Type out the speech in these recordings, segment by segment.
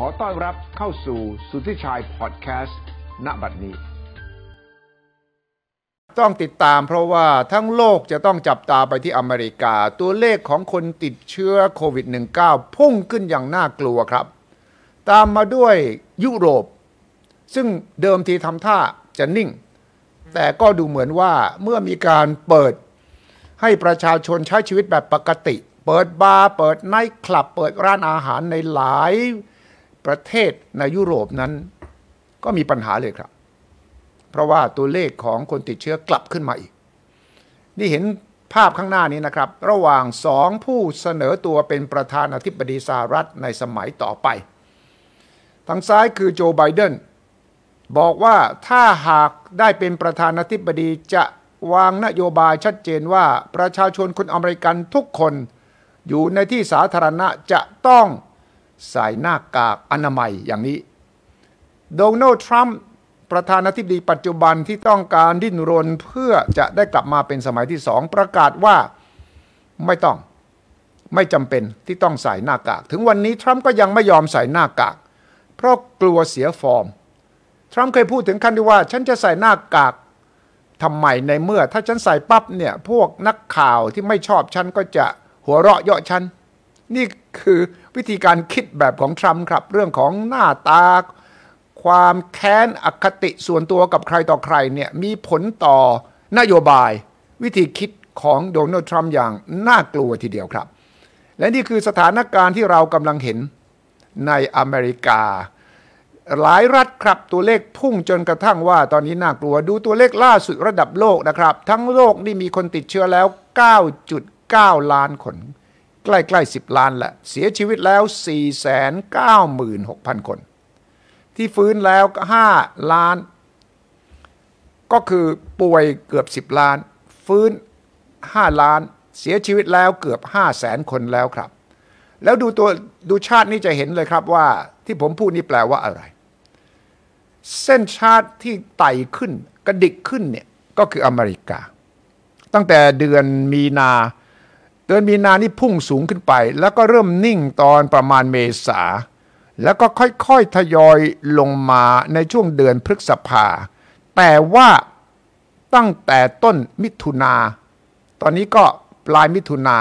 ขอต้อนรับเข้าสู่สุทธิชัยพอดแคสต์ณบัดนี้ ต้องติดตามเพราะว่าทั้งโลกจะต้องจับตาไปที่อเมริกาตัวเลขของคนติดเชื้อโควิด -19 พุ่งขึ้นอย่างน่ากลัวครับ ตามมาด้วยยุโรป ซึ่งเดิมทีทำท่าจะนิ่ง แต่ก็ดูเหมือนว่าเมื่อมีการเปิดให้ประชาชนใช้ชีวิตแบบปกติ เปิดบาร์เปิดไนท์คลับ เปิดร้านอาหารในหลายประเทศในยุโรปนั้นก็มีปัญหาเลยครับ เพราะว่าตัวเลขของคนติดเชื้อกลับขึ้นมาอีกนี่เห็นภาพข้างหน้านี้นะครับ ระหว่างสองผู้เสนอตัวเป็นประธานาธิบดีสหรัฐในสมัยต่อไป ทางซ้ายคือโจไบเดนบอกว่าถ้าหากได้เป็นประธานาธิบดีจะวางนโยบายชัดเจนว่าประชาชนคนอเมริกันทุกคนอยู่ในที่สาธารณะจะต้องใส่หน้ากากอนามัยอย่างนี้โดนัลด์ทรัมป์ประธานาธิบดี ปัจจุบันที่ต้องการดิ้นรนเพื่อจะได้กลับมาเป็นสมัยที่สองประกาศว่าไม่ต้องไม่จำเป็นที่ต้องใส่หน้ากาก ถึงวันนี้ทรัมป์ก็ยังไม่ยอมใส่หน้ากาก เพราะกลัวเสียฟอร์มทรัมป์เคยพูดถึงขั้นที่ว่า ฉันจะใส่หน้ากากทำไมในเมื่อถ้าฉันใส่ปั๊บเนี่ยพวกนักข่าวที่ไม่ชอบฉันก็จะหัวเราะเยาะฉันนี่คือวิธีการคิดแบบของทรัมป์ครับ เรื่องของหน้าตาความแค้นอคติส่วนตัวกับใครต่อใครเนี่ย มีผลต่อนโยบายวิธีคิดของโดนัลด์ทรัมป์อย่างน่ากลัวทีเดียวครับ และนี่คือสถานการณ์ที่เรากำลังเห็นในอเมริกา หลายรัฐครับตัวเลขพุ่งจนกระทั่งว่าตอนนี้น่ากลัวดูตัวเลขล่าสุดระดับโลกนะครับ ทั้งโลกนี่มีคนติดเชื้อแล้ว 9.9 ล้านคนใกล้ๆ10ล้านละเสียชีวิตแล้ว 496,000 คน ที่ฟื้นแล้วก็ 5 ล้าน ก็คือป่วยเกือบ 10 ล้าน ฟื้น 5 ล้าน เสียชีวิตแล้วเกือบ 5 0 0แสนคนแล้วครับแล้วดูตัวดูชาตินี้จะเห็นเลยครับว่าที่ผมพูดนี่แปลว่าอะไร เส้นชาติที่ไต่ขึ้นกระดิกขึ้นเนี่ยก็คืออเมริกา ตั้งแต่เดือนมีนาเดือนมีนานี่พุ่งสูงขึ้นไปแล้วก็เริ่มนิ่งตอนประมาณเมษาแล้วก็ค่อยๆทยอยลงมาในช่วงเดือนพฤษภา แต่ว่าตั้งแต่ต้นมิถุนาตอนนี้ก็ปลายมิถุนา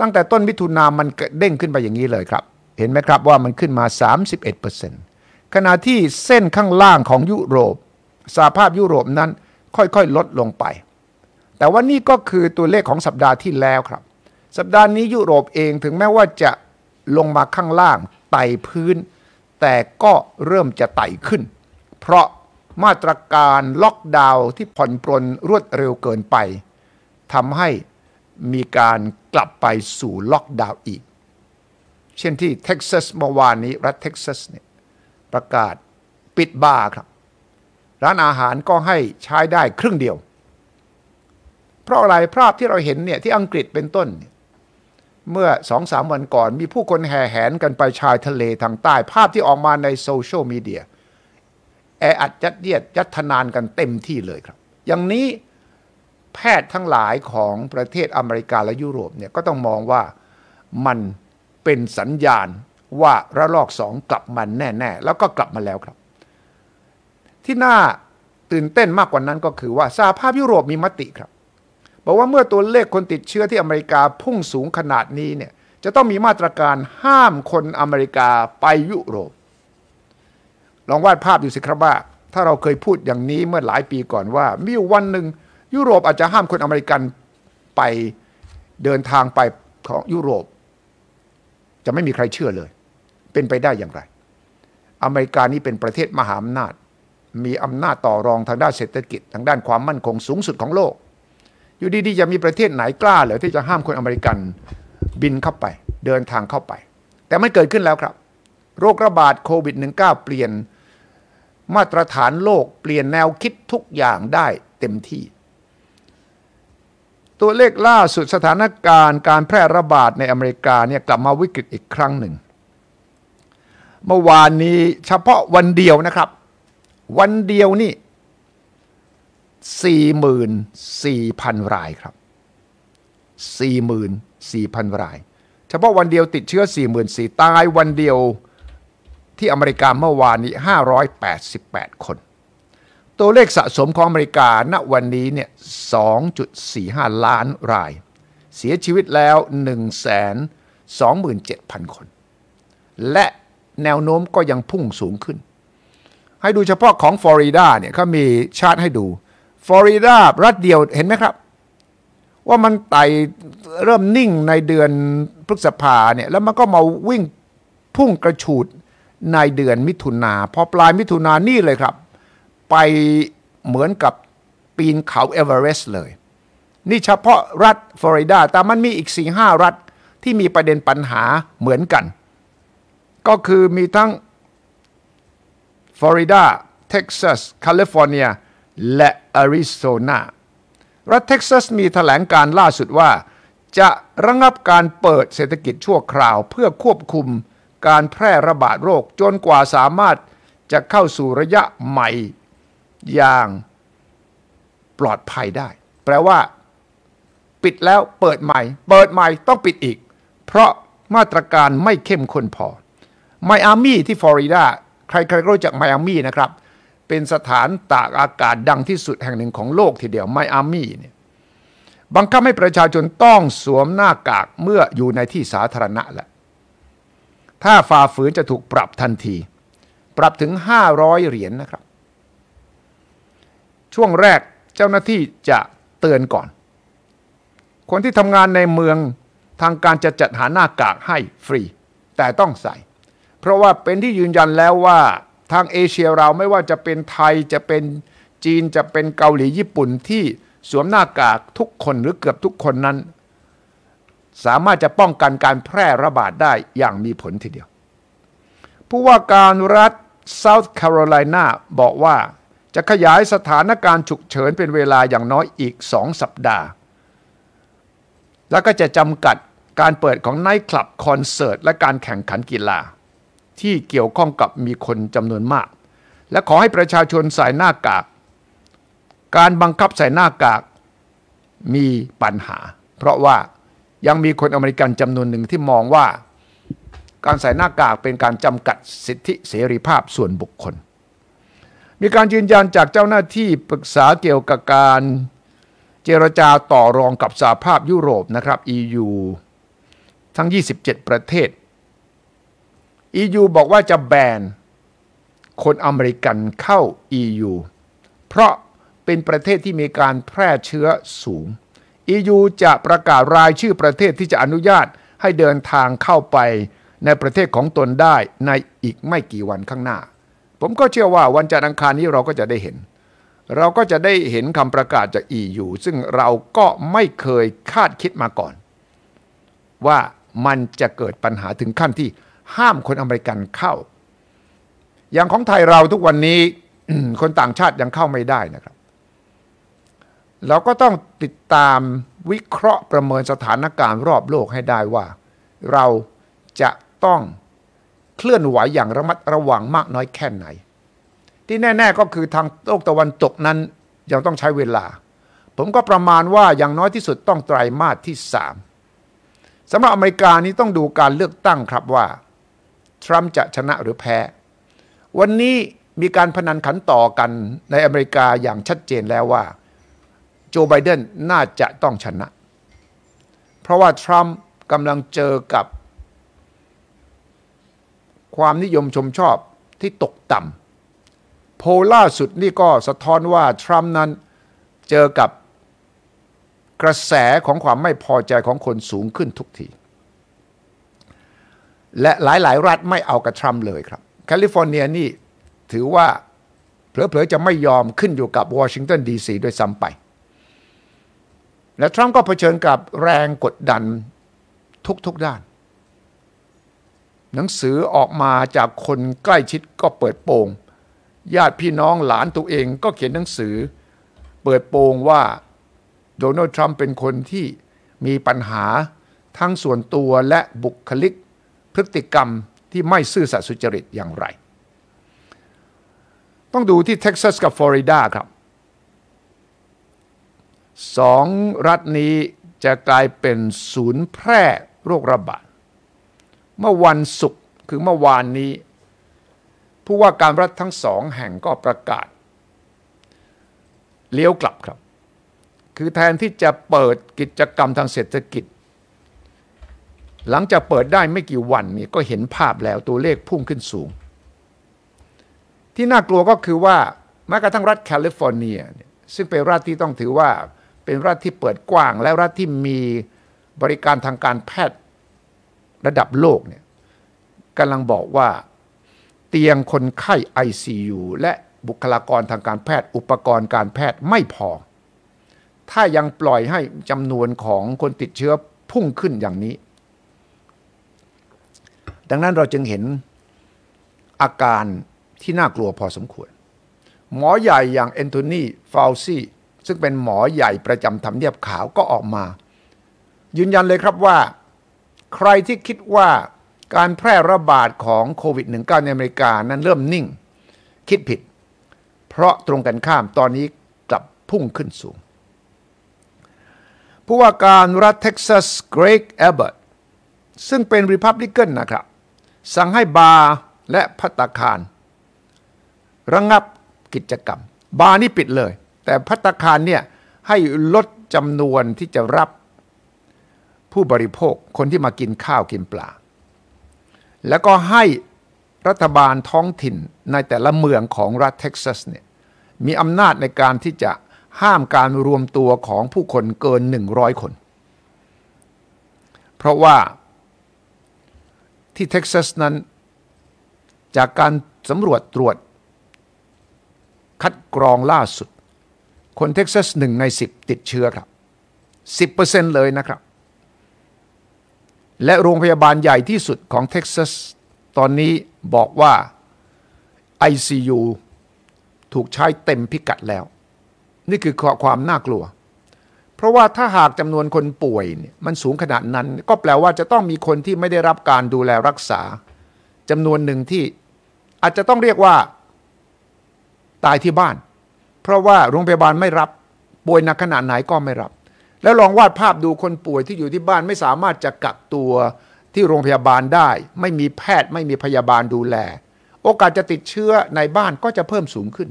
ตั้งแต่ต้นมิถุนามันเด้งขึ้นไปอย่างนี้เลยครับ เห็นไหมครับว่ามันขึ้นมา 31%ขณะที่เส้นข้างล่างของยุโรปสาภาพยุโรปนั้นค่อยๆลดลงไปแต่ว่านี่ก็คือตัวเลขของสัปดาห์ที่แล้วครับ สัปดาห์นี้ยุโรปเองถึงแม้ว่าจะลงมาข้างล่างไต่พื้น แต่ก็เริ่มจะไต่ขึ้น เพราะมาตรการล็อกดาวน์ที่ผ่อนปลนรวดเร็วเกินไปทำให้มีการกลับไปสู่ล็อกดาวน์อีก เช่นที่เท็กซัสเมื่อวานนี้รัฐเท็กซัสเนี่ยประกาศปิดบาร์ครับ ร้านอาหารก็ให้ใช้ได้ครึ่งเดียวเพราะอะไรภาพที่เราเห็นเนี่ยที่อังกฤษเป็นต้น เมื่อสองสามวันก่อนมีผู้คนแห่แหนกันไปชายทะเลทางใต้ ภาพที่ออกมาในโซเชียลมีเดีย แออัดยัดเยียดยัดทนานกันเต็มที่เลยครับ อย่างนี้แพทย์ทั้งหลายของประเทศอเมริกาและยุโรปเนี่ยก็ต้องมองว่ามันเป็นสัญญาณว่าระลอกสองกลับมาแน่ๆ แล้วก็กลับมาแล้วครับ ที่น่าตื่นเต้นมากกว่านั้นก็คือว่าสหภาพยุโรปมีมติครับบอกว่าเมื่อตัวเลขคนติดเชื้อที่อเมริกาพุ่งสูงขนาดนี้เนี่ยจะต้องมีมาตรการห้ามคนอเมริกาไปยุโรป ลองวาดภาพดูสิครับว่าถ้าเราเคยพูดอย่างนี้เมื่อหลายปีก่อนว่า มีวันหนึ่งยุโรปอาจจะห้ามคนอเมริกันไปเดินทางไปของยุโรป จะไม่มีใครเชื่อเลย เป็นไปได้อย่างไร อเมริกานี้เป็นประเทศมหาอำนาจ มีอำนาจต่อรองทางด้านเศรษฐกิจ ทางด้านความมั่นคงสูงสุดของโลกอยู่ดีๆจะมีประเทศไหนกล้าเหรอที่จะห้ามคนอเมริกันบินเข้าไป เดินทางเข้าไป แต่มันเกิดขึ้นแล้วครับ โรคระบาดโควิด -19 เปลี่ยน มาตรฐานโลกเปลี่ยนแนวคิดทุกอย่างได้เต็มที่ ตัวเลขล่าสุดสถานการณ์การแพร่ระบาดในอเมริกาเนี่ยกลับมาวิกฤตอีกครั้งหนึ่ง เมื่อวานนี้เฉพาะวันเดียวนะครับ วันเดียวนี่44,000 รายครับ 44,000 ราย เฉพาะวันเดียวติดเชื้อ 44,000ตายวันเดียวที่อเมริกาเมื่อวานนี้ 588 คน ตัวเลขสะสมของอเมริกาณวันนี้เนี่ย2.45 ล้านราย เสียชีวิตแล้ว 127,000 คน และแนวโน้มก็ยังพุ่งสูงขึ้น ให้ดูเฉพาะของฟลอริดาเนี่ยเขามีชาร์ตให้ดูฟลอริดารัฐเดียวเห็นไหมครับ ว่ามันไต่เริ่มนิ่งในเดือนพฤษภาเนี่ยแล้วมันก็มาวิ่งพุ่งกระฉูด ในเดือนมิถุนาพอปลายมิถุนานี่เลยครับ ไปเหมือนกับปีนเขาเอเวอเรสต์เลย นี่เฉพาะรัฐฟลอริดาแต่มันมีอีกสี่ห้ารัฐที่มีประเด็นปัญหาเหมือนกัน ก็คือมีทั้งฟลอริดาเท็กซัสแคลิฟอร์เนียและอาริโซนารัฐเท็กซัสมีถแถลงการล่าสุดว่า จะระงับการเปิดเศรษฐกิจชั่วคราวเพื่อควบคุม การแพร่ระบาดโรคจนกว่าสามารถจะเข้าสู่ระยะใหม่ อย่าง ปลอดภัยได้ แปลว่า ปิดแล้วเปิดใหม่ เปิดใหม่ต้องปิดอีก เพราะมาตรการไม่เข้มข้นพอไมอามี่ที่ฟลอริดา ใครๆก็รู้จักไมอามี่นะครับเป็นสถานตากอากาศดังที่สุดแห่งหนึ่งของโลกทีเดียวไมอามี่เนี่ยบังคับให้ประชาชนต้องสวมหน้ากากเมื่ออยู่ในที่สาธารณะแหละถ้าฝ่าฝืนจะถูกปรับทันที ปรับถึง 500 เหรียญนนะครับ ช่วงแรกเจ้าหน้าที่จะเตือนก่อน คนที่ทำงานในเมืองทางการจะจัดหาหน้ากากให้ฟรี แต่ต้องใส่ เพราะว่าเป็นที่ยืนยันแล้วว่าทางเอเชียเราไม่ว่าจะเป็นไทยจะเป็นจีนจะเป็นเกาหลีญี่ปุ่นที่สวมหน้ากากทุกคนหรือเกือบทุกคนนั้น สามารถจะป้องกันการแพร่ระบาดได้อย่างมีผลทีเดียว ผู้ว่าการรัฐเซาท์แคโรไลนาบอกว่าจะขยายสถานการณ์ฉุกเฉินเป็นเวลาอย่างน้อยอีก 2 สัปดาห์ แล้วก็จะจำกัดการเปิดของไนท์คลับคอนเสิร์ตและการแข่งขันกีฬาที่เกี่ยวข้องกับมีคนจำนวนมาก และขอให้ประชาชนใส่หน้ากาก การบังคับใส่หน้ากากมีปัญหา เพราะว่ายังมีคนอเมริกันจำนวนหนึ่งที่มองว่าการใส่หน้ากากเป็นการจำกัดสิทธิเสรีภาพส่วนบุคคล มีการยืนยันจากเจ้าหน้าที่ปรึกษาเกี่ยวกับการเจรจาต่อรองกับสหภาพยุโรปนะครับ EU ทั้ง 27 ประเทศ EU บอกว่าจะแบนคนอเมริกันเข้า EU เพราะเป็นประเทศที่มีการแพร่เชื้อสูง EU จะประกาศรายชื่อประเทศที่จะอนุญาตให้เดินทางเข้าไปในประเทศของตนได้ในอีกไม่กี่วันข้างหน้า ผมก็เชื่อว่าวันจันทร์อังคารนี้เราก็จะได้เห็น เราก็จะได้เห็นคำประกาศจาก EU ซึ่งเราก็ไม่เคยคาดคิดมาก่อน ว่ามันจะเกิดปัญหาถึงขั้นที่ห้ามคนอเมริกันเข้า อย่างของไทยเราทุกวันนี้คนต่างชาติยังเข้าไม่ได้นะครับ เราก็ต้องติดตามวิเคราะห์ประเมินสถานการณ์ รอบโลกให้ได้ว่า เราจะต้องเคลื่อนไหวอย่างระมัดระวังมากน้อยแค่ไหน ที่แน่ ๆก็คือทางโลกตะวันตกนั้นยังต้องใช้เวลา ผมก็ประมาณว่าอย่างน้อยที่สุดต้องไตรามาสที่3สำหรับอเมริกานี้ต้องดูการเลือกตั้งครับว่าทรัมป์จะชนะหรือแพ้ วันนี้มีการพนันขันต่อกันในอเมริกาอย่างชัดเจนแล้วว่าโจไบเดนน่าจะต้องชนะ เพราะว่าทรัมป์กำลังเจอกับ ความนิยมชมชอบที่ตกต่ำ โพล่าสุดนี่ก็สะท้อนว่าทรัมป์นั้นเจอกับกระแสของความไม่พอใจของคนสูงขึ้นทุกทีและหลายๆรัฐไม่เอากับทรัมป์เลยครับแคลิฟอร์เนียนี่ถือว่า เผลอๆจะไม่ยอมขึ้นอยู่กับวอชิงตันดีซีด้วยซ้ำไป และทรัมป์ก็เผชิญกับแรงกดดันทุกๆด้าน หนังสือออกมาจากคนใกล้ชิดก็เปิดโปงญาติพี่น้องหลานตัวเองก็เขียนหนังสือเปิดโปงว่า โดนัลด์ทรัมป์เป็นคนที่มีปัญหาทั้งส่วนตัวและบุคลิกพฤติกรรมที่ไม่ซื่อสัตย์สุจริตอย่างไร ต้องดูที่เท็กซัสกับฟลอริดาครับ สองรัฐนี้จะกลายเป็นศูนย์แพร่โรคระบาด เมื่อวันศุกร์คือเมื่อวานนี้ ผู้ว่าการรัฐทั้งสองแห่งก็ประกาศ เลี้ยวกลับครับ คือแทนที่จะเปิดกิจกรรมทางเศรษฐกิจหลังจากเปิดได้ไม่กี่วันเนี่ยก็เห็นภาพแล้วตัวเลขพุ่งขึ้นสูง ที่น่ากลัวก็คือว่า แม้กระทั่งรัฐแคลิฟอร์เนียซึ่งเป็นรัฐที่ต้องถือว่าเป็นรัฐที่เปิดกว้างและรัฐที่มีบริการทางการแพทย์ระดับโลกเนี่ยกำลังบอกว่าเตียงคนไข้ ICU และบุคลากรทางการแพทย์อุปกรณ์การแพทย์ไม่พอ ถ้ายังปล่อยให้จำนวนของคนติดเชื้อพุ่งขึ้นอย่างนี้ดังนั้นเราจึงเห็นอาการที่น่ากลัวพอสมควร หมอใหญ่อย่างแอนโทนีฟาวซี่ซึ่งเป็นหมอใหญ่ประจำทำเนียบขาวก็ออกมา ยืนยันเลยครับว่า ใครที่คิดว่าการแพร่ระบาดของโควิด -19 ในอเมริกานั้นเริ่มนิ่ง คิดผิด เพราะตรงกันข้ามตอนนี้กลับพุ่งขึ้นสูง ผู้ว่าการรัฐเท็กซัสเกรกแอบเบิร์ตซึ่งเป็นริพับลิกันนะครับสั่งให้บาร์และพัตคาร ระงงับกิจกรรม บาร์นี่ปิดเลย แต่พัตคารเนี่ยให้ลดจำนวนที่จะรับผู้บริโภคคนที่มากินข้าวกินปลาแล้วก็ให้รัฐบาลท้องถิ่นในแต่ละเมืองของรัฐเท็กซัสเนี่ยมีอำนาจในการที่จะห้ามการรวมตัวของผู้คนเกิน100คน เพราะว่าที่เท็กซัสนั้นจากการสำรวจตรวจ คัดกรองล่าสุด คนเท็กซัสหนึ่งในสิบติดเชื้อครับสิบเปอร์เซ็นเลยนะครับ และโรงพยาบาลใหญ่ที่สุดของเท็กซัส ตอนนี้บอกว่า ICU ถูกใช้เต็มพิกัดแล้ว นี่คือความน่ากลัวราะว่าถ้าหากจำนวนคนป่วยเนี่ยมันสูงขนาดนั้น ก็แปลว่าจะต้องมีคนที่ไม่ได้รับการดูแลรักษา จำนวนหนึ่งที่อาจจะต้องเรียกว่า ตายที่บ้าน เพราะว่า โรงพยาบาลไม่รับป่วยหนักขนาดไหนก็ไม่รับ แล้วลองวาดภาพดูคนป่วยที่อยู่ที่บ้านไม่สามารถจะกักตัวที่โรงพยาบาลได้ ไม่มีแพทย์ไม่มีพยาบาลดูแล โอกาสจะติดเชื้อในบ้านก็จะเพิ่มสูงขึ้น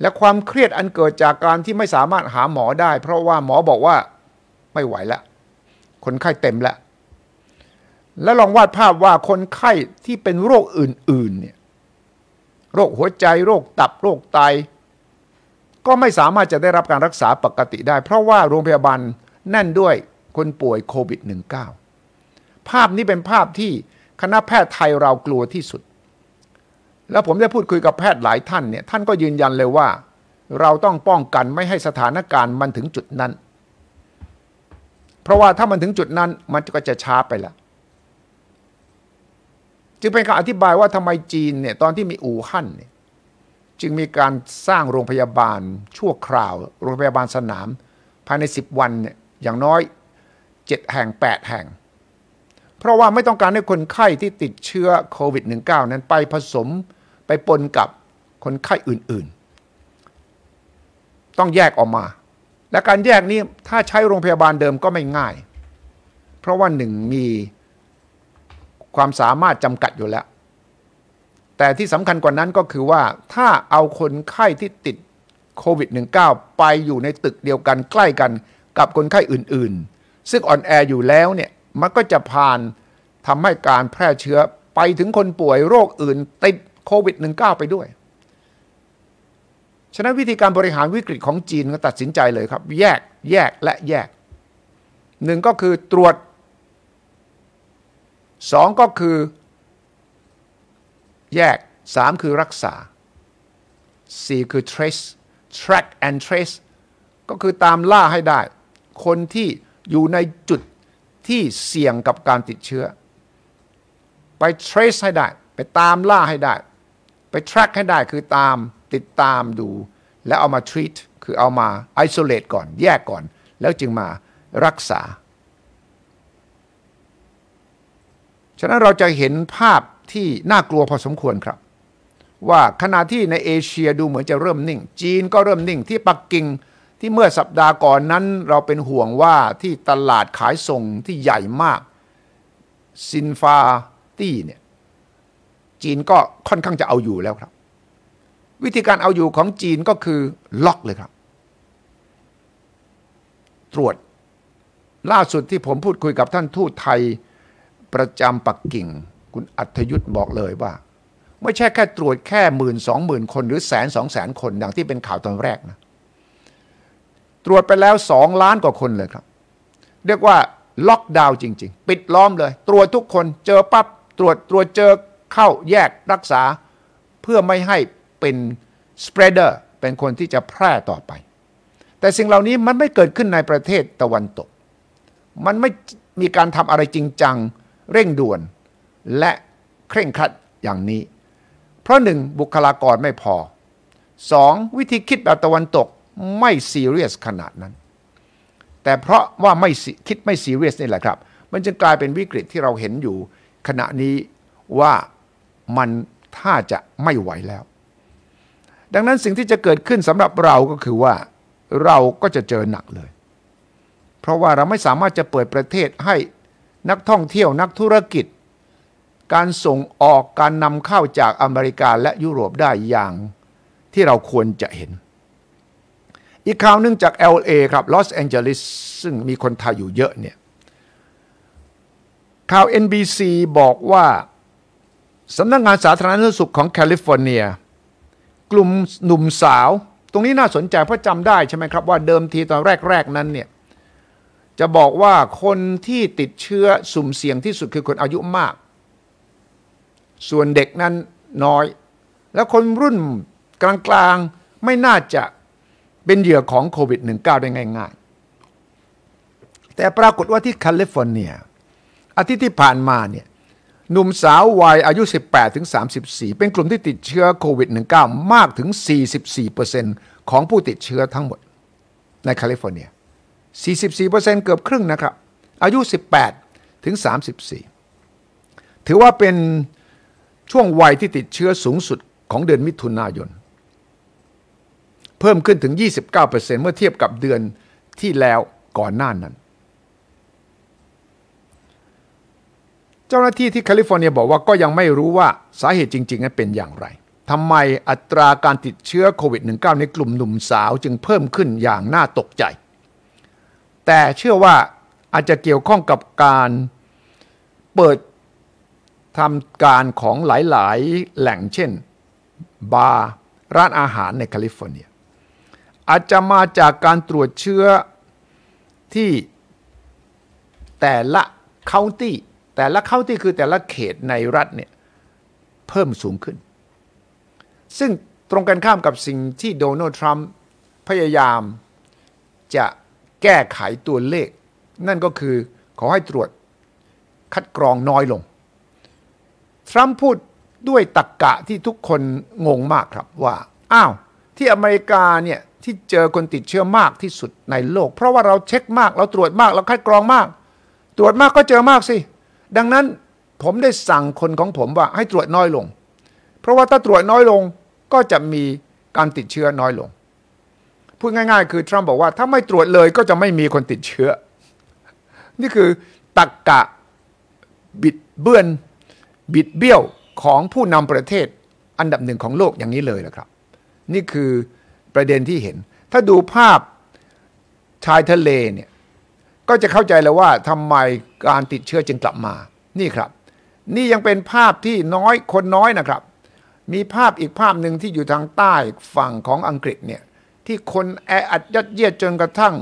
และความเครียดอันเกิดจากการที่ไม่สามารถหาหมอได้ เพราะว่าหมอบอกว่าไม่ไหวแล้วคนไข้เต็มลวแล้วลองวาดภาพว่าคนไข้ที่เป็นโรคอื่นๆเนี่ยโรคหัวใจ โรคตับโรคไต ก็ไม่สามารถจะได้รับการรักษาปกติได้ เพราะว่าโรงพยาบาลแน่นด้วยคนป่วยโควิด -19 ภาพนี้เป็นภาพที่คณะแพทย์ไทยเรากลัวที่สุดแล้วผมได้พูดคุยกับแพทย์หลายท่านเนี่ย ท่านก็ยืนยันเลยว่า เราต้องป้องกันไม่ให้สถานการณ์มันถึงจุดนั้น เพราะว่าถ้ามันถึงจุดนั้นมันก็จะช้าไปละ จึงเป็นการอธิบายว่าทำไมจีนเนี่ยตอนที่มีอู่ฮั่นเนี่ยจึงมีการสร้างโรงพยาบาลชั่วคราว โรงพยาบาลสนาม ภายใน 10 วันเนี่ยอย่างน้อย7แห่ง 8 แห่งเพราะว่าไม่ต้องการให้คนไข้ที่ติดเชื้อโควิด -19 นั้นไปผสมไปปนกับคนไข้อื่นๆ ต้องแยกออกมา และการแยกนี้ ถ้าใช้โรงพยาบาลเดิมก็ไม่ง่าย เพราะว่าหนึ่งมีความสามารถจำกัดอยู่แล้ว แต่ที่สำคัญกว่านั้นก็คือว่าถ้าเอาคนไข้ที่ติดโควิด -19 ไปอยู่ในตึกเดียวกันใกล้กันกับคนไข้อื่นๆ ซึ่งอ่อนแออยู่แล้วเนี่ย มันก็จะผ่านทำให้การแพร่เชื้อไปถึงคนป่วยโรคอื่นติดโควิด -19 ไปด้วย ฉะนั้นวิธีการบริหารวิกฤตของจีนก็ตัดสินใจเลยครับ แยกแยกและแยกหนึ่งก็คือตรวจสองก็คือแยกสามคือรักษาสี่คือ trace track and trace ก็คือตามล่าให้ได้ คนที่อยู่ในจุดที่เสี่ยงกับการติดเชื้อ ไป trace ให้ได้ไปตามล่าให้ได้ไป track ให้ได้คือตามติดตามดู แล้วเอามา treat คือเอามา isolate ก่อนแยกก่อน แล้วจึงมารักษา ฉะนั้นเราจะเห็นภาพที่น่ากลัวพอสมควรครับ ว่าขณะที่ในเอเชียดูเหมือนจะเริ่มนิ่ง จีนก็เริ่มนิ่งที่ปักกิ่งที่เมื่อสัปดาห์ก่อนนั้นเราเป็นห่วงว่าที่ตลาดขายส่งที่ใหญ่มากซินฟาตี้เนี่ยจีนก็ค่อนข้างจะเอาอยู่แล้วครับ วิธีการเอาอยู่ของจีนก็คือล็อกเลยครับ ตรวจล่าสุดที่ผมพูดคุยกับท่านทูตไทยประจำปักกิ่ง คุณอัธยุทธ์บอกเลยว่า ไม่ใช่แค่ตรวจแค่หมื่นสองหมื่นคนหรือแสนสองแสนคนอย่างที่เป็นข่าวตอนแรกนะ ตรวจไปแล้วสองล้านกว่าคนเลยครับ เรียกว่า ล็อกดาวน์จริงๆปิดล้อมเลย ตรวจทุกคนเจอปับ๊บตรวจตรวจเจอเข้าแยกรักษาเพื่อไม่ให้เป็น spreader เป็นคนที่จะแพร่ต่อไป แต่สิ่งเหล่านี้มันไม่เกิดขึ้นในประเทศตะวันตก มันไม่มีการทำอะไรจริงจังเร่งด่วน และเคร่งครัดอย่างนี้ เพราะหนึ่งบุคลากรไม่พอสอง วิธีคิดแบบตะวันตกไม่ซีเรียสขนาดนั้น แต่เพราะว่าไม่คิดไม่ซีเรียสนี่แหละครับ มันจึงกลายเป็นวิกฤตที่เราเห็นอยู่ขณะนี้ว่ามันถ้าจะไม่ไหวแล้ว ดังนั้นสิ่งที่จะเกิดขึ้นสำหรับเราก็คือว่า เราก็จะเจอหนักเลย เพราะว่าเราไม่สามารถจะเปิดประเทศให้นักท่องเที่ยวนักธุรกิจ การส่งออกการนำเข้าจากอเมริกาและยุโรปได้อย่าง ที่เราควรจะเห็น อีกข่าวนึงจาก LA ครับลอสแอนเจลิสซึ่งมีคนไทยอยู่เยอะเนี่ยข่าว NBC บอกว่าสำนักงงานสาธารณสุขของแคลิฟอร์เนีย กลุ่มหนุ่มสาว ตรงนี้น่าสนใจเพราะจำได้ใช่ไหมครับ ว่าเดิมทีตอนแรกๆนั้นเนี่ย จะบอกว่าคนที่ติดเชื้อสุ่มเสี่ยงที่สุดคือคนอายุมาก ส่วนเด็กนั้นน้อย แล้วคนรุ่นกลางๆไม่น่าจะเป็นเหยื่อของโควิด -19 ได้ง่าย ๆ แต่ปรากฏว่าที่แคลิฟอร์เนียอาทิตย์ที่ผ่านมาเนี่ยหนุ่มสาววัยอายุ 18ถึง34 เป็นกลุ่มที่ติดเชื้อโควิด -19 มากถึง 44%ของผู้ติดเชื้อทั้งหมดในแคลิฟอร์เนีย 44%เกือบครึ่งนะครับอายุ 18ถึง34 ถือว่าเป็นช่วงวัยที่ติดเชื้อสูงสุดของเดือนมิถุนายน เพิ่มขึ้นถึง 29%เมื่อเทียบกับเดือนที่แล้วก่อนหน้านั้นเจ้าหน้าที่ที่แคลิฟอร์เนียบอกว่าก็ยังไม่รู้ว่าสาเหตุจริงๆนั้นเป็นอย่างไรทำไมอัตราการติดเชื้อโควิด -19 ในกลุ่มหนุ่มสาวจึงเพิ่มขึ้นอย่างน่าตกใจ แต่เชื่อว่าอาจจะเกี่ยวข้องกับการเปิดทำการของหลายๆแหล่งเช่น บาร์ร้านอาหารในแคลิฟอร์เนีย อาจจะมาจากการตรวจเชื้อที่แต่ละเคาน์ตี้แต่ละเข้าที่คือแต่ละเขตในรัฐเนี่ยเพิ่มสูงขึ้น ซึ่งตรงกันข้ามกับสิ่งที่โดนัลด์ทรัมป์พยายาม จะแก้ไขตัวเลข นั่นก็คือขอให้ตรวจคัดกรองน้อยลง ทรัมป์พูดด้วยตรกกะที่ทุกคนงงมากครับว่า อ้าวที่อเมริกาเนี่ย ที่เจอคนติดเชื้อมากที่สุดในโลก เพราะว่าเราเช็คมากเราตรวจมากเราคัดกรองมาก ตรวจมากก็เจอมาก สิดังนั้นผมได้สั่งคนของผมว่าให้ตรวจน้อยลง เพราะว่าถ้าตรวจน้อยลงก็จะมีการติดเชื้อน้อยลง พูดง่าย ๆ คือทรัมป์บอกว่า ถ้าไม่ตรวจเลยก็จะไม่มีคนติดเชื้อ นี่คือตักกะบิดเบือน บิดเบี้ยวของผู้นำประเทศอันดับหนึ่งของโลกอย่างนี้เลยนะครับ นี่คือประเด็นที่เห็น ถ้าดูภาพชายทะเลเนี่ยก็จะเข้าใจแล้วว่าทำไมการติดเชื้อจึงกลับมา นี่ครับ นี่ยังเป็นภาพที่น้อยคนน้อยนะครับ มีภาพอีกภาพหนึ่งที่อยู่ทางใต้ฝั่งของอังกฤษเนี่ย ที่คนแออัดยัดเยียดจนกระทั่ง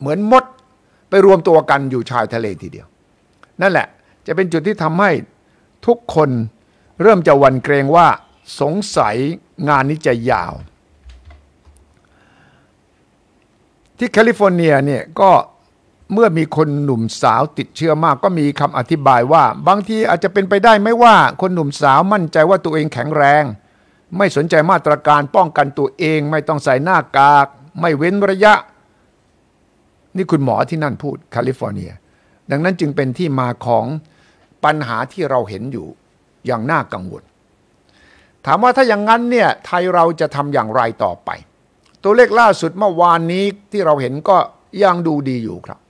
เหมือนมดไปรวมตัวกันอยู่ชายทะเลทีเดียว นั่นแหละ จะเป็นจุดที่ทำให้ทุกคนเริ่มจะวันเกรงว่าสงสัยงานนี้จะยาว ที่แคลิฟอร์เนีย เนี่ยก็เมื่อมีคนหนุ่มสาวติดเชื้อมากก็มีคำอธิบายว่าบางทีอาจจะเป็นไปได้ไม่ว่า คนหนุ่มสาวมั่นใจว่าตัวเองแข็งแรง ไม่สนใจมาตรการป้องกันตัวเอง ไม่ต้องใส่หน้ากาก ไม่เว้นระยะ นี่คุณหมอที่นั่นพูดแคลิฟอร์เนีย ดังนั้นจึงเป็นที่มาของปัญหาที่เราเห็นอยู่อย่างน่ากังวลถามว่าถ้าอย่างนั้นเนี่ยไทยเราจะทำอย่างไรต่อไป ตัวเลขล่าสุดเมื่อวานนี้ที่เราเห็นก็ยังดูดีอยู่ครับ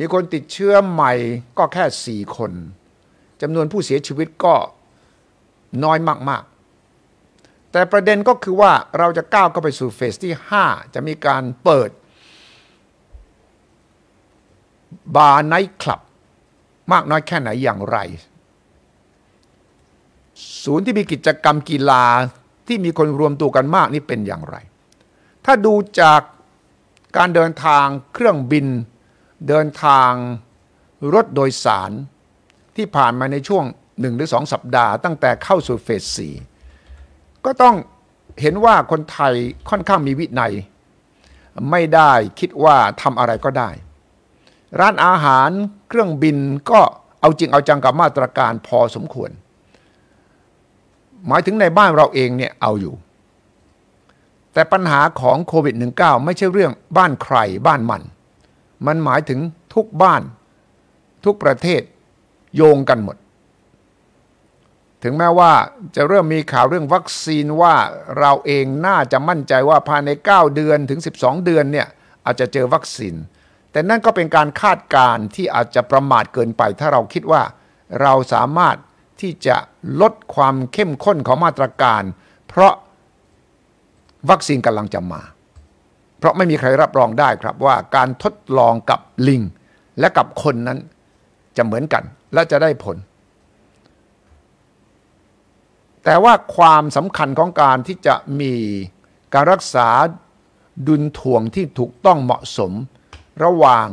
มีคนติดเชื้อใหม่ก็แค่สี่คน จำนวนผู้เสียชีวิตก็น้อยมาก ๆ แต่ประเด็นก็คือว่าเราจะก้าวเข้าไปสู่เฟสที่ 5 จะมีการเปิด บาร์ไนท์คลับมากน้อยแค่ไหนอย่างไร ศูนย์ที่มีกิจกรรมกีฬาที่มีคนรวมตัวกันมากนี่เป็นอย่างไร ถ้าดูจากการเดินทางเครื่องบินเดินทางรถโดยสารที่ผ่านมาในช่วง 1 หรือ 2 สัปดาห์ ตั้งแต่เข้าสู่เฟสสี่ก็ต้องเห็นว่าคนไทยค่อนข้างมีวินัย ไม่ได้คิดว่าทำอะไรก็ได้ ร้านอาหารเครื่องบินก็เอาจริงเอาจังกับมาตรการพอสมควร หมายถึงในบ้านเราเองเนี่ยเอาอยู่แต่ปัญหาของโควิด -19 ไม่ใช่เรื่องบ้านใครบ้านมันมันหมายถึงทุกบ้านทุกประเทศโยงกันหมด ถึงแม้ว่าจะเริ่มมีข่าวเรื่องวัคซีนว่าเราเองน่าจะมั่นใจว่าภายใน 9เดือนถึง 12เดือนเนี่ยอาจจะเจอวัคซีนแต่นั่นก็เป็นการคาดการณ์ที่อาจจะประมาทเกินไป ถ้าเราคิดว่าเราสามารถที่จะลดความเข้มข้นของมาตรการ เพราะวัคซีนกำลังจะมาเพราะไม่มีใครรับรองได้ครับว่าการทดลองกับลิงและกับคนนั้นจะเหมือนกันและจะได้ผล แต่ว่าความสำคัญของการที่จะมีการรักษาดุลถ่วงที่ถูกต้องเหมาะสม ระหว่าง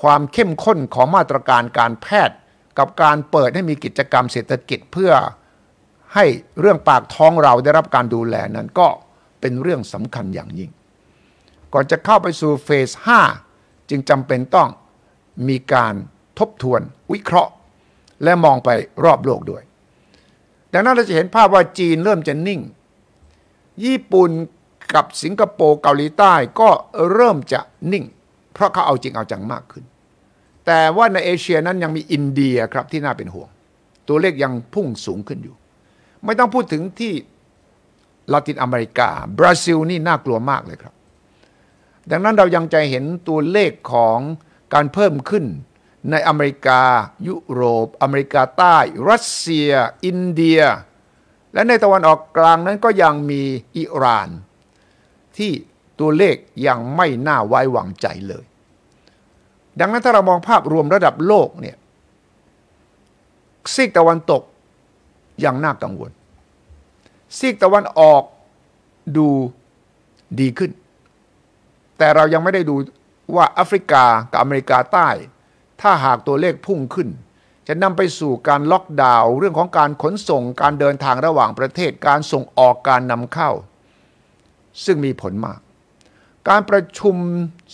ความเข้มข้นของมาตรการการแพทย์กับการเปิดให้มีกิจกรรมเศรษฐกิจ เพื่อให้เรื่องปากท้องเราได้รับการดูแลนั้นก็เป็นเรื่องสำคัญอย่างยิ่งก่อนจะเข้าไปสู่เฟส 5 จึงจำเป็นต้องมีการทบทวนวิเคราะห์ และมองไปรอบโลกด้วย ดังนั้นเราจะเห็นภาพว่าจีนเริ่มจะนิ่ง ญี่ปุ่นกับสิงคโปร์เกาหลีใต้ก็เริ่มจะนิ่ง เพราะเขาเอาจริงเอาจังมากขึ้น แต่ว่าในเอเชียนั้นยังมีอินเดียครับที่น่าเป็นห่วง ตัวเลขยังพุ่งสูงขึ้นอยู่ ไม่ต้องพูดถึงที่ลาตินอเมริกา บราซิลนี่น่ากลัวมากเลยครับดังนั้นเรายังจะเห็นตัวเลขของการเพิ่มขึ้นในอเมริกายุโรป อเมริกาใต้ รัสเซีย อินเดีย และในตะวันออกกลางนั้นก็ยังมีอิหร่าน ที่ตัวเลขยังไม่น่าไว้วางใจเลย ดังนั้นถ้าเรามองภาพรวมระดับโลกเนี่ยซีกตะวันตกยังน่ากังวล ซีกตะวันออกดูดีขึ้นแต่เรายังไม่ได้ดูว่าแอฟริกากับอเมริกาใต้ ถ้าหากตัวเลขพุ่งขึ้น จะนำไปสู่การล็อกดาวน์เรื่องของการขนส่งการเดินทางระหว่างประเทศการส่งออกการนำเข้า ซึ่งมีผลมาก การประชุม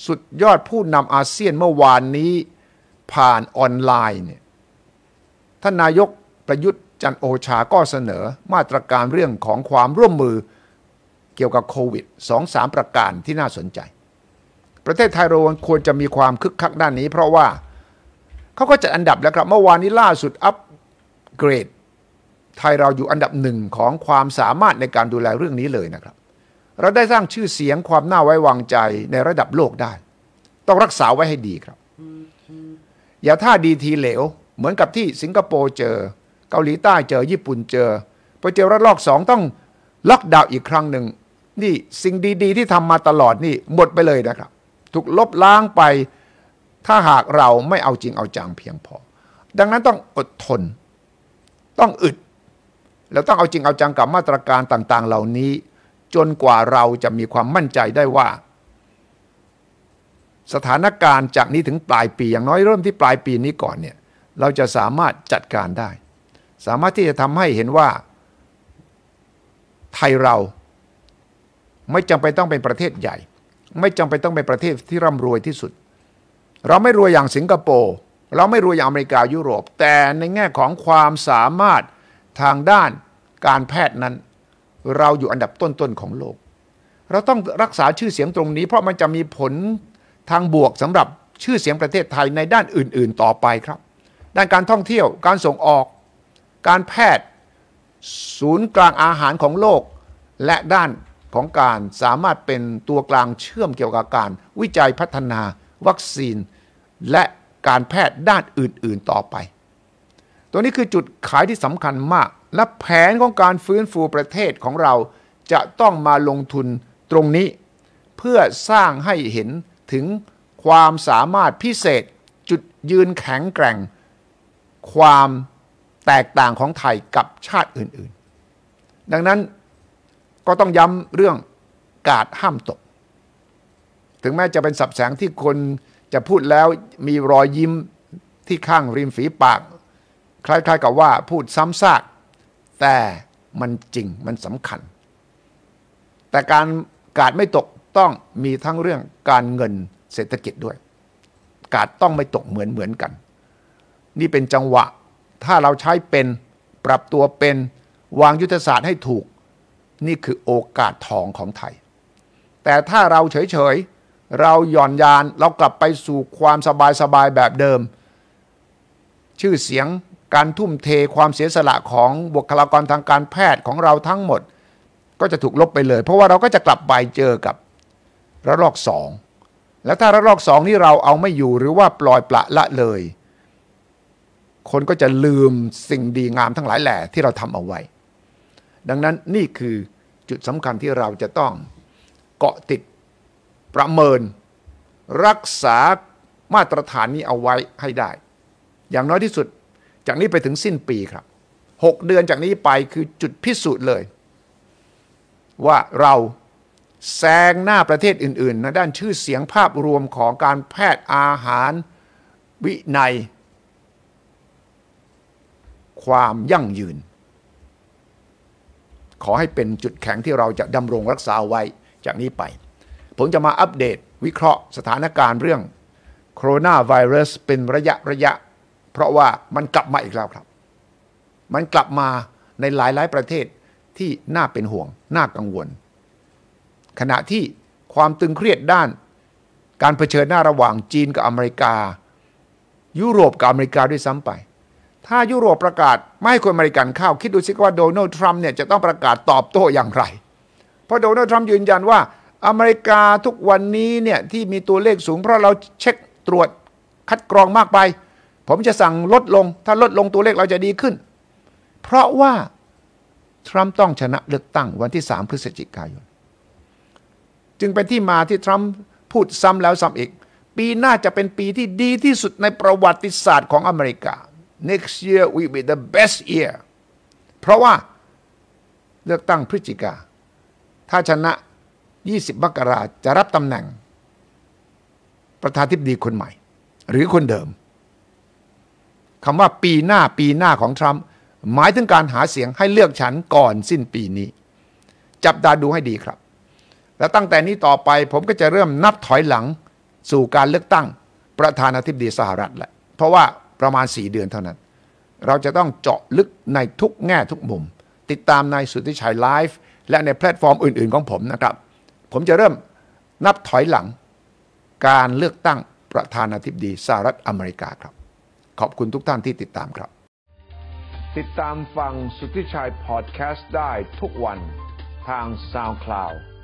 สุดยอดผู้นำอาเซียนเมื่อวานนี้ผ่านออนไลน์เนี่ยท่านนายกประยุทธ์จันโอชาก็เสนอมาตรการเรื่องของความร่วมมือเกี่ยวกับโควิด2-3ประการที่น่าสนใจประเทศไทยเราควรจะมีความคึกคักด้านนี้ เพราะว่าเขาก็จัดอันดับแล้วครับ เมื่อวานนี้ล่าสุดอัปเกรด ไทยเราอยู่อันดับหนึ่งของความสามารถในการดูแลเรื่องนี้เลยนะครับ เราได้สร้างชื่อเสียงความน่าไว้วางใจในระดับโลกได้ ต้องรักษาไว้ให้ดีครับ อย่าท่าดีทีเหลว เหมือนกับที่สิงคโปร์เจอ เกาหลีใต้เจอ ญี่ปุ่นเจอพอเจอระลอกสองต้องล็อกดาวน์อีกครั้งหนึ่งนี่สิ่งดี ๆ ที่ทำมาตลอดนี่หมดไปเลยนะครับถูกลบล้างไปถ้าหากเราไม่เอาจริงเอาจังเพียงพอ ดังนั้นต้องอดทน ต้องอึด แล้วต้องเอาจริงเอาจังกับมาตรการต่างๆ เหล่านี้ จนกว่าเราจะมีความมั่นใจได้ว่า สถานการณ์จากนี้ถึงปลายปี อย่างน้อยเริ่มที่ปลายปีนี้ก่อนเนี่ยเราจะสามารถจัดการได้ สามารถที่จะทำให้เห็นว่าไทยเราไม่จำเป็นต้องเป็นประเทศใหญ่ไม่จำเป็นต้องเป็นประเทศที่ร่ำรวยที่สุด เราไม่รวยอย่างสิงคโปร์เราไม่รวยอย่างอเมริกายุโรป แต่ในแง่ของความสามารถทางด้าน การแพทย์นั้น เราอยู่อันดับต้นๆของโลก เราต้องรักษาชื่อเสียงตรงนี้ เพราะมันจะมีผลทางบวกสำหรับชื่อเสียงประเทศไทยในด้านอื่นๆ ต่อไปครับ ด้านการท่องเที่ยวการส่งออกการแพทย์ศูนย์กลางอาหารของโลกและด้านของการสามารถเป็นตัวกลางเชื่อมเกี่ยวกับการ วิจัยพัฒนา วัคซีน และการแพทย์ด้านอื่นๆต่อไป ตัวนี้คือจุดขายที่สำคัญมาก และแผนของการฟื้นฟูประเทศของเราจะต้องมาลงทุนตรงนี้ เพื่อสร้างให้เห็นถึงความสามารถพิเศษจุดยืนแข็งแกร่ง ความแตกต่างของไทยกับชาติอื่น ๆ ดังนั้นก็ต้องย้ำเรื่องกาดห้ามตก ถึงแม้จะเป็นสับแสงที่คนจะพูดแล้วมีรอยยิ้มที่ข้างริมฝีปาก คล้ายๆกับว่าพูดซ้ำซาก แต่มันจริงมันสำคัญ แต่การกาดไม่ตกต้องมีทั้งเรื่องการเงินเศรษฐกิจด้วย กาดต้องไม่ตกเหมือนเหมือนกัน นี่เป็นจังหวะ ถ้าเราใช้เป็นปรับตัวเป็นวางยุทธศาสตร์ให้ถูกนี่คือโอกาสทองของไทย แต่ถ้าเราเฉยๆ เราหย่อนยานเรากลับไปสู่ความสบายๆ แบบเดิม ชื่อเสียง การทุ่มเท ความเสียสละของบุคลากรทางการแพทย์ของเราทั้งหมด ก็จะถูกลบไปเลย เพราะว่าเราก็จะกลับไปเจอกับระลอกสอง แล้วถ้าระลอกสองนี้เราเอาไม่อยู่หรือว่าปล่อยปละละเลย คนก็จะลืมสิ่งดีงามทั้งหลายแหล่ที่เราทำเอาไว้ดังนั้นนี่คือจุดสำคัญที่เราจะต้องเกาะติดประเมินรักษามาตรฐานนี้เอาไว้ให้ได้ อย่างน้อยที่สุดจากนี้ไปถึงสิ้นปีครับ 6 เดือนจากนี้ไปคือจุดพิสูจน์เลย ว่าเราแซงหน้าประเทศอื่นๆในด้านชื่อเสียงภาพรวมของการแพทย์อาหารวินัย ความยั่งยืนขอให้เป็นจุดแข็งที่เราจะดำรงรักษาไว้จากนี้ไป ผมจะมาอัปเดตวิเคราะห์สถานการณ์เรื่องโคโรนาไวรัสเป็นระยะระยะ เพราะว่ามันกลับมาอีกแล้วครับ มันกลับมาในหลายๆประเทศที่น่าเป็นห่วง น่ากังวล ขณะที่ความตึงเครียดด้าน การเผชิญหน้าระหว่างจีนกับอเมริกา ยุโรปกับอเมริกาด้วยซ้ำไปถ้ายุโรปประกาศไม่ให้คนอเมริกันเข้า คิดดูสิว่าโดนัลด์ทรัมป์เนี่ยจะต้องประกาศตอบโต้อย่างไร เพราะโดนัลด์ทรัมป์ยืนยันว่าอเมริกาทุกวันนี้เนี่ยที่มีตัวเลขสูงเพราะเราเช็คตรวจคัดกรองมากไป ผมจะสั่งลดลงถ้าลดลงตัวเลขเราจะดีขึ้น เพราะว่า ทรัมป์ต้องชนะเลือกตั้งวันที่ 3 พฤศจิกายนจึงเป็นที่มาที่ทรัมป์พูดซ้ำแล้วซ้ำอีก ปีหน้าจะเป็นปีที่ดีที่สุดในประวัติศาสตร์ของอเมริกา next year will be the best year เพราะว่าเลือกตั้งพฤศจิกา ถ้าชนะ 20 มกราจะรับตำแหน่ง ประธานทิบดีคนใหม่ หรือคนเดิม คำว่าปีหน้าปีหน้าของทรัมป์หมายถึงการหาเสียงให้เลือกฉันก่อนสิ้นปีนี้ จับตาดูให้ดีครับ และตั้งแต่นี้ต่อไปผมก็จะเริ่มนับถอยหลัง สู่การเลือกตั้งประธานาธิบดีสหรัฐแหละเพราะว่าประมาณ 4 เดือนเท่านั้น เราจะต้องเจาะลึกในทุกแง่ทุกมุม ติดตามในสุทธิชัยไลฟ์และในแพลตฟอร์มอื่นๆของผมนะครับ ผมจะเริ่มนับถอยหลัง การเลือกตั้งประธานาธิบดีสหรัฐอเมริกาครับ ขอบคุณทุกท่านที่ติดตามครับ ติดตามฟังสุทธิชัยพอดแคสต์ได้ทุกวันทาง SoundCloud